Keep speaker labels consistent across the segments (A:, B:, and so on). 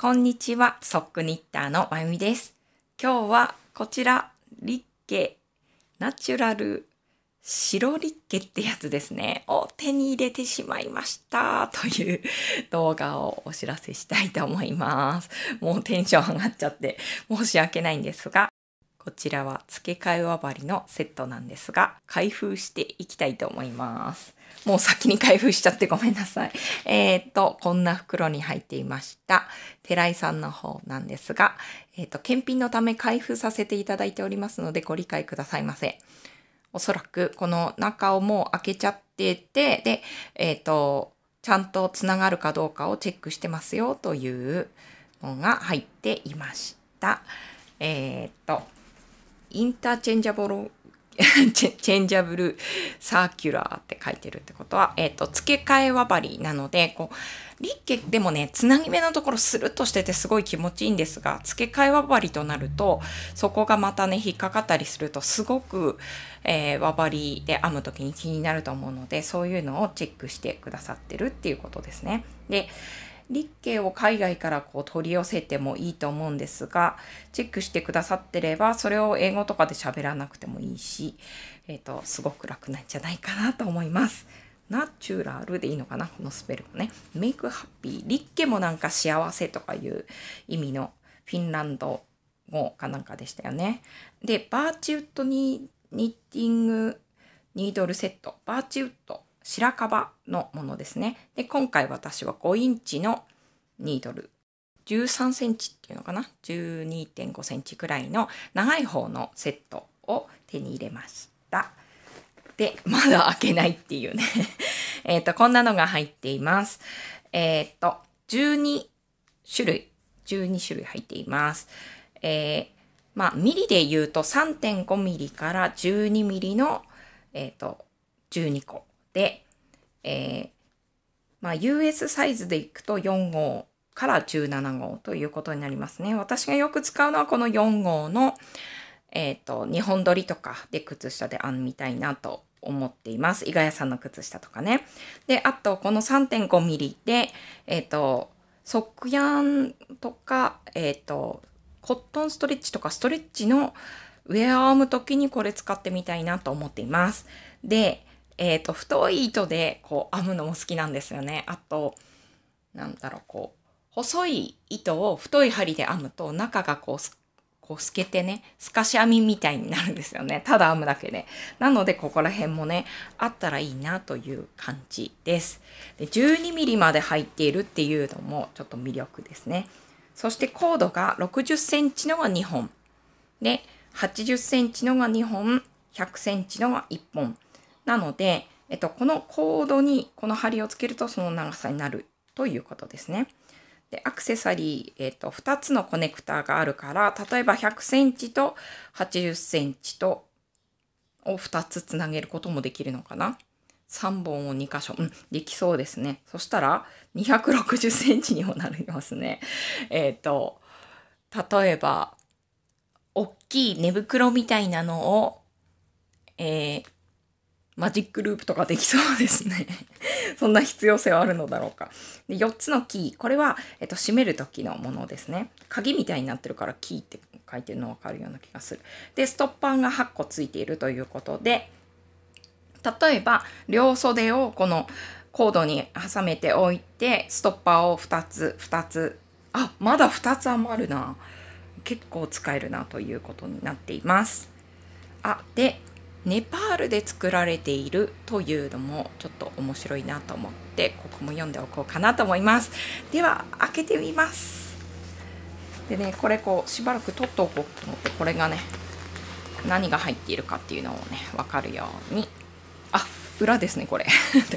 A: こんにちは、ソックニッターのまゆみです。今日はこちら、リッケナチュラル白リッケってやつですね、を手に入れてしまいましたという動画をお知らせしたいと思います。もうテンション上がっちゃって申し訳ないんですが、こちらは付け替え輪針のセットなんですが、開封していきたいと思います。もう先に開封しちゃってごめんなさい。えー、っと、こんな袋に入っていました。寺井さんの方なんですが、えー、っと、検品のため開封させていただいておりますのでご理解くださいませ。おそらくこの中をもう開けちゃってて、で、えっと、ちゃんとつながるかどうかをチェックしてますよというのが入っていました。えー、っと、インターチェンジャブル チェンジャブルサーキュラーって書いてるってことは、えっ、ー、と、付け替え輪針なので、こう、リッケ、でもね、つなぎ目のところスルッとしててすごい気持ちいいんですが、付け替え輪針となると、そこがまたね、引っかかったりすると、すごく、えー、輪針で編む時に気になると思うので、そういうのをチェックしてくださってるっていうことですね。で、立ケを海外からこう取り寄せてもいいと思うんですが、チェックしてくださってれば、それを英語とかで喋らなくてもいいし、えっ、ー、と、すごく楽なんじゃないかなと思います。ナチュラルでいいのかなこのスペルもね。メイクハッピー。リッケもなんか幸せとかいう意味のフィンランド語かなんかでしたよね。で、バーチウッドにニッティングニードルセット。バーチウッド白樺のものですね。で、今回私は5インチのニードル。13センチっていうのかな ?12.5 センチくらいの長い方のセットを手に入れました。で、まだ開けないっていうね えっと、こんなのが入っています。えっ、と、12種類、12種類入っています。えー、まあ、ミリで言うと3.5ミリから12ミリの、えっ、ー、と、12個で、えー、まあ、US サイズでいくと4号から17号ということになりますね。私がよく使うのはこの4号の、えっ、ー、と、2本取りとかで靴下で編みたいなと思っています。伊賀屋さんの靴下とかね。で、あと、この3.5ミリで、えっ、ー、と、ソックヤンとか、えっ、ー、と、コットンストレッチとかストレッチのウェアを編む時にこれ使ってみたいなと思っています。で、えっ、ー、と、太い糸でこう編むのも好きなんですよね。あと、なんだろう、こう、細い糸を太い針で編むと中がこう、こう透けてね、透かし編みみたいになるんですよね。ただ編むだけで。なので、ここら辺もね、あったらいいなという感じです。で12ミリまで入っているっていうのもちょっと魅力ですね。そしてコードが60センチのが2本。で、80センチのが2本、100センチのが1本。なので、えっと、このコードにこの針をつけるとその長さになるということですね。で、アクセサリー、えっと、2つのコネクターがあるから、例えば100センチと80センチとを2つつなげることもできるのかな。3本を2箇所。うん、できそうですね。そしたら、260センチにもなりますね。えっ、と、例えば、大きい寝袋みたいなのを、えー、マジックループとかできそうですね そんな必要性はあるのだろうか。で、4つのキー。これは、えっと、閉める時のものですね。鍵みたいになってるからキーって書いてるのわかるような気がする。で、ストッパーが8個ついているということで、例えば、両袖をこのコードに挟めておいて、ストッパーを2つ、2つ。あ、まだ2つ余るな。結構使えるなということになっています。あ、で、ネパールで作られているというのもちょっと面白いなと思ってここも読んでおこうかなと思いますでは開けてみますでねこれこうしばらく取っておこうと思ってこれがね何が入っているかっていうのをね分かるようにあ裏ですねこれ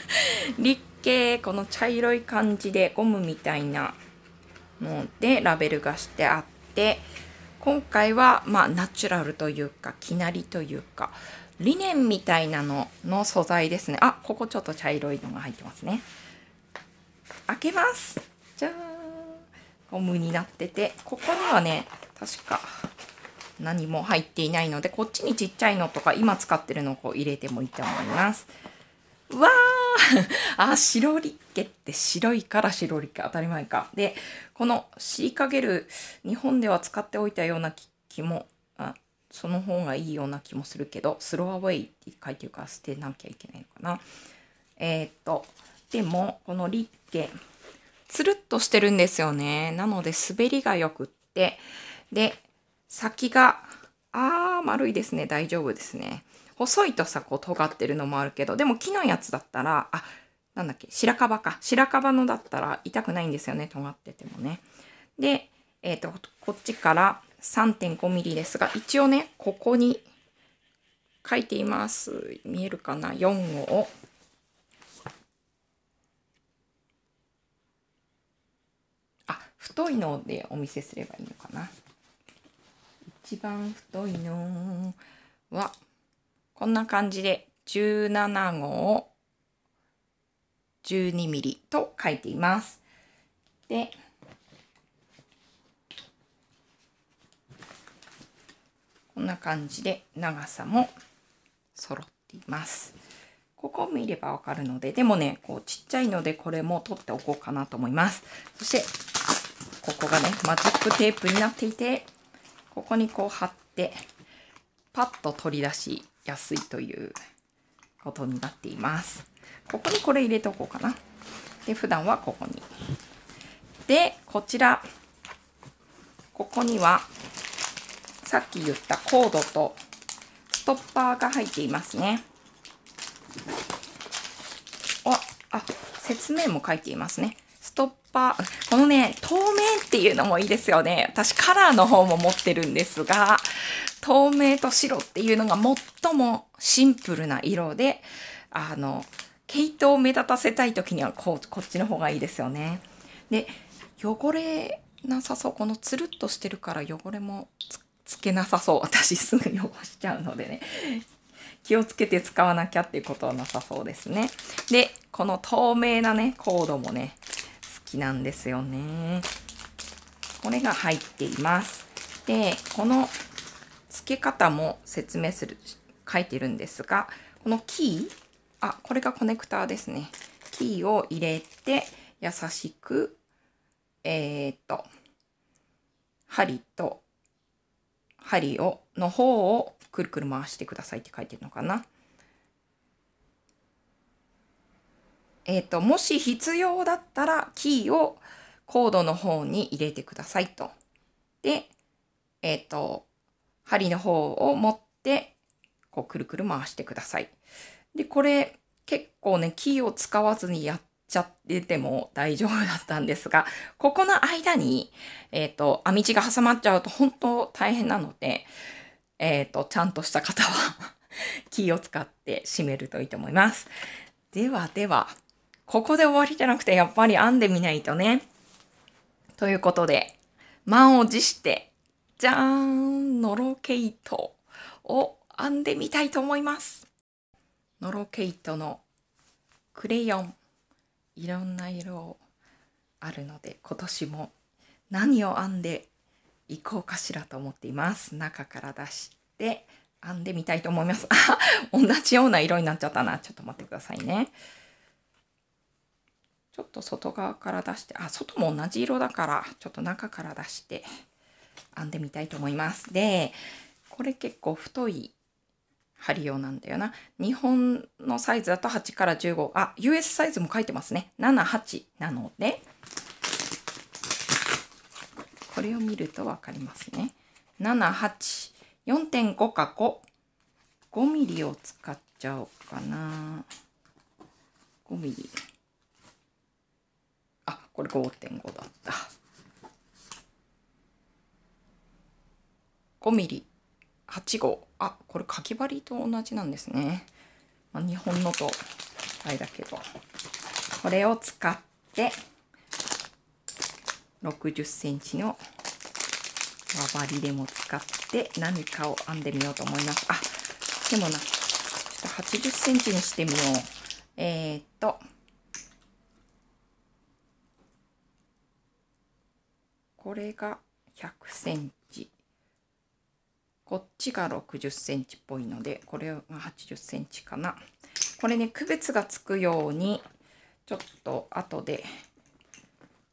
A: 立形この茶色い感じでゴムみたいなのでラベルがしてあって今回はまあナチュラルというかきなりというかリネンみたいなのの素材ですねあここちょっと茶色いのが入ってますね開けますじゃーんゴムになっててここにはね確か何も入っていないのでこっちにちっちゃいのとか今使ってるのをこう入れてもいいと思いますわーあ白リッケって白いから白リッケ当たり前かでこのシーカゲル日本では使っておいたような気もその方がいいような気もするけど、スローアウェイって書いてるから捨てなきゃいけないのかな。えー、っと、でも、このリッケ、つるっとしてるんですよね。なので、滑りがよくって、で、先が、あー、丸いですね。大丈夫ですね。細いとさ、こう、尖ってるのもあるけど、でも木のやつだったら、あ、なんだっけ、白樺か。白樺のだったら痛くないんですよね。尖っててもね。で、えっ、と、こっちから、3.5mm ですが、一応ね、ここに書いています。見えるかな ?4 を。あ、太いのでお見せすればいいのかな。一番太いのは、こんな感じで17号12ミリと書いています。で、こんな感じで長さも揃っています。ここを見ればわかるので、でもね、こうちっちゃいのでこれも取っておこうかなと思います。そして、ここがね、マジックテープになっていて、ここにこう貼って、パッと取り出しやすいということになっています。ここにこれ入れておこうかな。で、普段はここに。で、こちら、ここにはさっき言ったコードとストッパーが入っていますね。あ、あ、説明も書いていますね。ストッパー、このね、透明っていうのもいいですよね。私カラーの方も持ってるんですが、透明と白っていうのが最もシンプルな色で、あの、毛糸を目立たせたい時にはこうこっちの方がいいですよね。で汚れなさそうこのつるっとしてるから汚れもつつけなさそう私すぐ汚しちゃうのでね気をつけて使わなきゃっていうことはなさそうですねでこの透明なねコードもね好きなんですよねこれが入っていますでこの付け方も説明する書いてるんですがこのキーあこれがコネクターですねキーを入れて優しくえー、っと針と針をの方をくるくる回してくださいって書いてるのかな。えっ、ー、と、もし必要だったらキーをコードの方に入れてくださいと。で、えっ、ー、と、針の方を持って、こうくるくる回してください。で、これ結構ね、キーを使わずにやっちゃってても大丈夫だったんですが、ここの間に、えっ、ー、と、編み地が挟まっちゃうと本当大変なので、えっ、ー、と、ちゃんとした方はキ ーを使って締めるといいと思います。ではでは、ここで終わりじゃなくて、やっぱり編んでみないとね。ということで、満を持して、じゃーんのろけ糸を編んでみたいと思います。のろけ糸のクレヨン。いろんな色あるので今年も何を編んでいこうかしらと思っています中から出して編んでみたいと思います 同じような色になっちゃったなちょっと待ってくださいねちょっと外側から出してあ外も同じ色だからちょっと中から出して編んでみたいと思いますでこれ結構太い針用なんだよな。日本のサイズだと8から15。あ、US サイズも書いてますね。7、8なので、これを見ると分かりますね。7、8。4.5か5。5ミリを使っちゃおうかな。5ミリ。あ、これ5.5だった。5ミリ。8号あこれかき針と同じなんですね、まあ、日本のとあれだけどこれを使って60センチの輪針でも使って何かを編んでみようと思います。あ、でもな、ちょっと80センチにしてみよう。えー、っと、これが100センチ。こっちが60センチっぽいので、これは80センチかな。これね、区別がつくように、ちょっと後で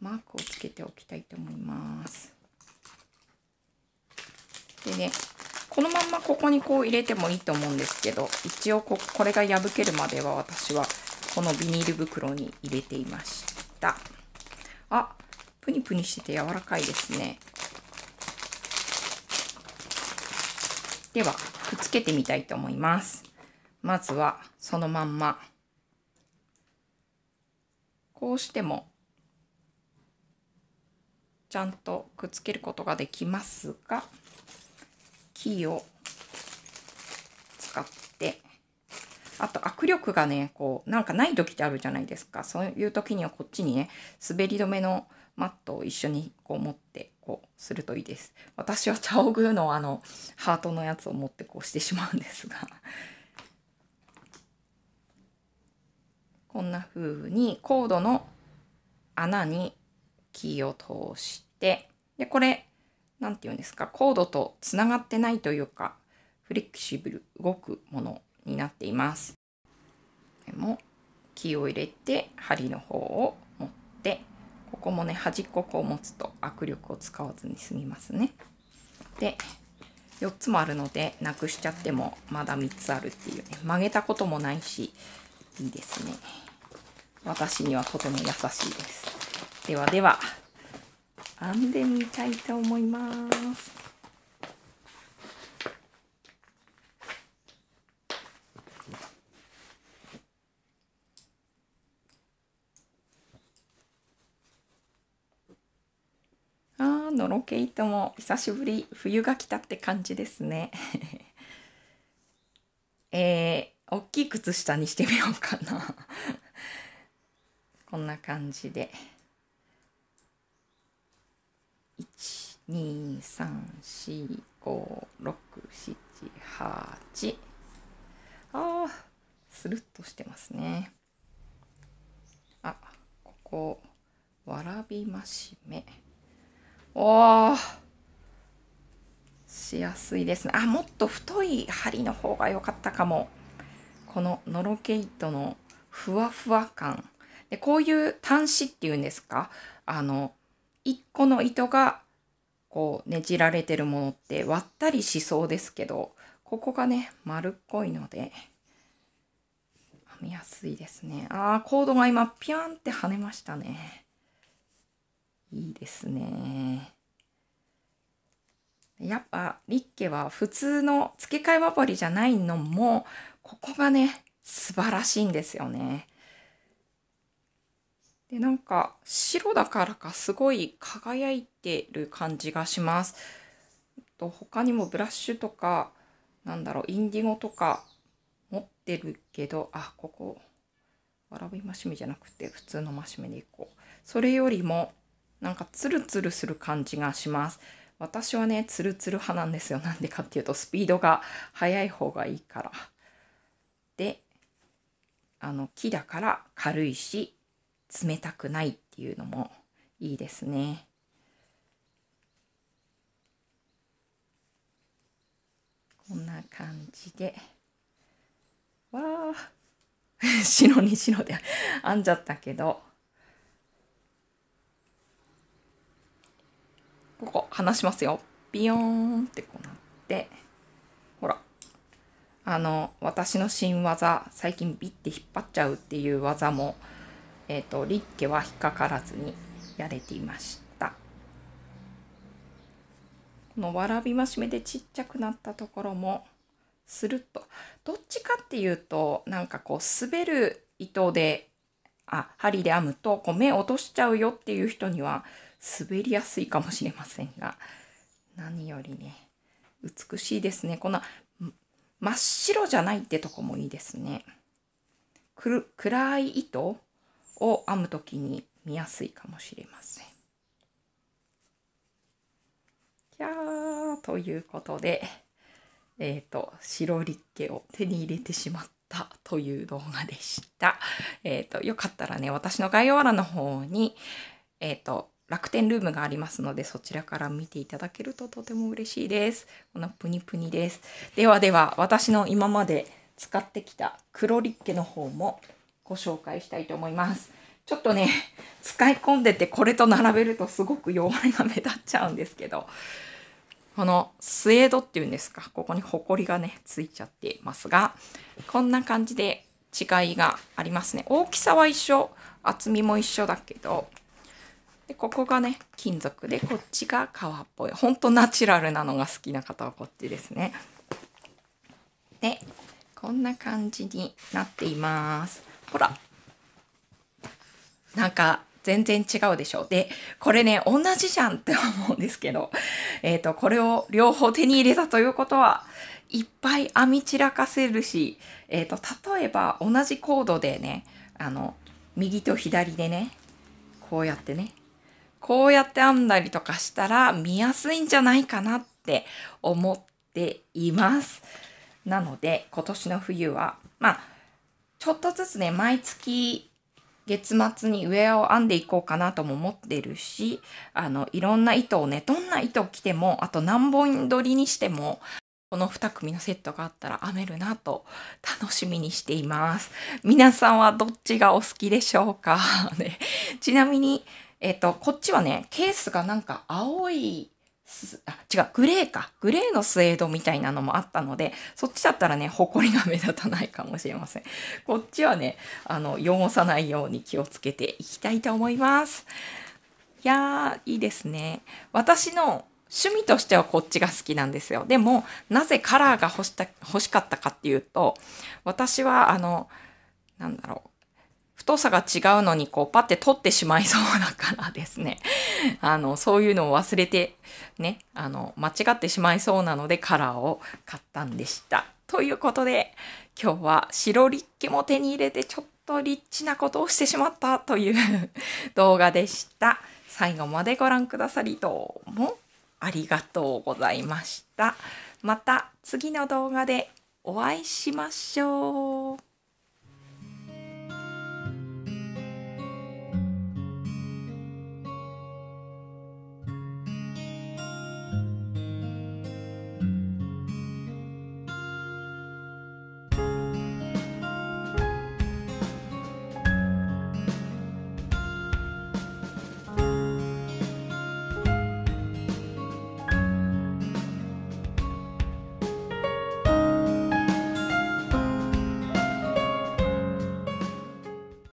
A: マークをつけておきたいと思います。でね、このまんまここにこう入れてもいいと思うんですけど、一応ここれが破けるまでは私はこのビニール袋に入れていました。あ、プニプニしてて柔らかいですね。では、くっつけてみたいと思います。まずは、そのまんま。こうしても、ちゃんとくっつけることができますが、木を使って、あと握力がね、こう、なんかない時ってあるじゃないですか。そういう時にはこっちにね、滑り止めのマットを一緒にこう持ってこうするといいです。私はチャオグーのあのハートのやつを持ってこうしてしまうんですがこんな風にコードの穴にキーを通してでこれ何て言うんですかコードとつながってないというかフレキシブル動くものになっています。でもキーを入れて針の方を持ってここもね端っここ持つと握力を使わずに済みますね。で4つもあるのでなくしちゃってもまだ3つあるっていうね曲げたこともないしいいですね。私にはとても優しいです。ではでは編んでみたいと思います。のろけ糸も久しぶり冬が来たって感じですね えー、大きい靴下にしてみようかな こんな感じで123456788あースルッとしてますねあここわらびましめ。おしやすいですねあもっと太い針の方が良かったかもこのノロケイトのふわふわ感でこういう端子っていうんですかあの1個の糸がこうねじられてるものって割ったりしそうですけどここがね丸っこいので編みやすいですねあーコードが今ピャンって跳ねましたねいいですね。やっぱリッケは普通の付け替えワポりじゃないのもここがね素晴らしいんですよね。でなんか白だからかすごい輝いてる感じがします。と他にもブラッシュとかなんだろうインディゴとか持ってるけどあここわらび増し目じゃなくて普通のマシ目でいこう。それよりもなんかツルツルする感じがします。私はね、ツルツル派なんですよ。なんでかっていうと、スピードが速い方がいいから。で、あの、木だから軽いし、冷たくないっていうのもいいですね。こんな感じで。わあ、白に白で編んじゃったけど。ここ離しますよ。ビヨーンってこうなって、ほら。あの、私の新技、最近ビッて引っ張っちゃうっていう技も、えっ、ー、と、リッケは引っかからずにやれていました。このわらび増し目でちっちゃくなったところも、スルッと。どっちかっていうと、なんかこう、滑る糸で、あ、針で編むと、こう、目落としちゃうよっていう人には、滑りやすいかもしれませんが何よりね美しいですねこの真っ白じゃないってとこもいいですね暗い糸を編む時に見やすいかもしれませんキャーということでえっ、ー、と白リッケを手に入れてしまったたという動画でした。えっ、ー、と、よかったらね、私の概要欄の方に、えっ、ー、と、楽天ルームがありますので、そちらから見ていただけるととても嬉しいです。このプニプニです。ではでは、私の今まで使ってきた黒リッケの方もご紹介したいと思います。ちょっとね、使い込んでてこれと並べるとすごく弱いが目立っちゃうんですけど、このスエードっていうんですか、ここにホコリがね、ついちゃってますが、こんな感じで違いがありますね。大きさは一緒、厚みも一緒だけど、でここがね金属でこっちが革っぽいほんとナチュラルなのが好きな方はこっちですね。でこんな感じになっています。ほらなんか全然違うでしょで、これね、同じじゃんって思うんですけど、えっ、ー、と、これを両方手に入れたということは、いっぱい編み散らかせるし、えっ、ー、と、例えば同じコードでね、あの、右と左でね、こうやってね、こうやって編んだりとかしたら見やすいんじゃないかなって思っています。なので今年の冬はまあちょっとずつね毎月月末に上を編んでいこうかなとも思ってるしあのいろんな糸をねどんな糸を着てもあと何本取りにしてもこの2組のセットがあったら編めるなと楽しみにしています。皆さんはどっちがお好きでしょうか、ね、ちなみにえっ、と、こっちはね、ケースがなんか青い、あ、違う、グレーか。グレーのスエードみたいなのもあったので、そっちだったらね、ホコリが目立たないかもしれません。こっちはね、あの、汚さないように気をつけていきたいと思います。いやー、いいですね。私の趣味としてはこっちが好きなんですよ。でも、なぜカラーが欲した欲しかったかっていうと、私は、あの、なんだろう、太さが違うのにこうパッて取ってしまいそうだからですね。あの、そういうのを忘れてね、あの、間違ってしまいそうなのでカラーを買ったんでした。ということで、今日は白リッキも手に入れてちょっとリッチなことをしてしまったという 動画でした。最後までご覧くださりどうもありがとうございました。また次の動画でお会いしましょう。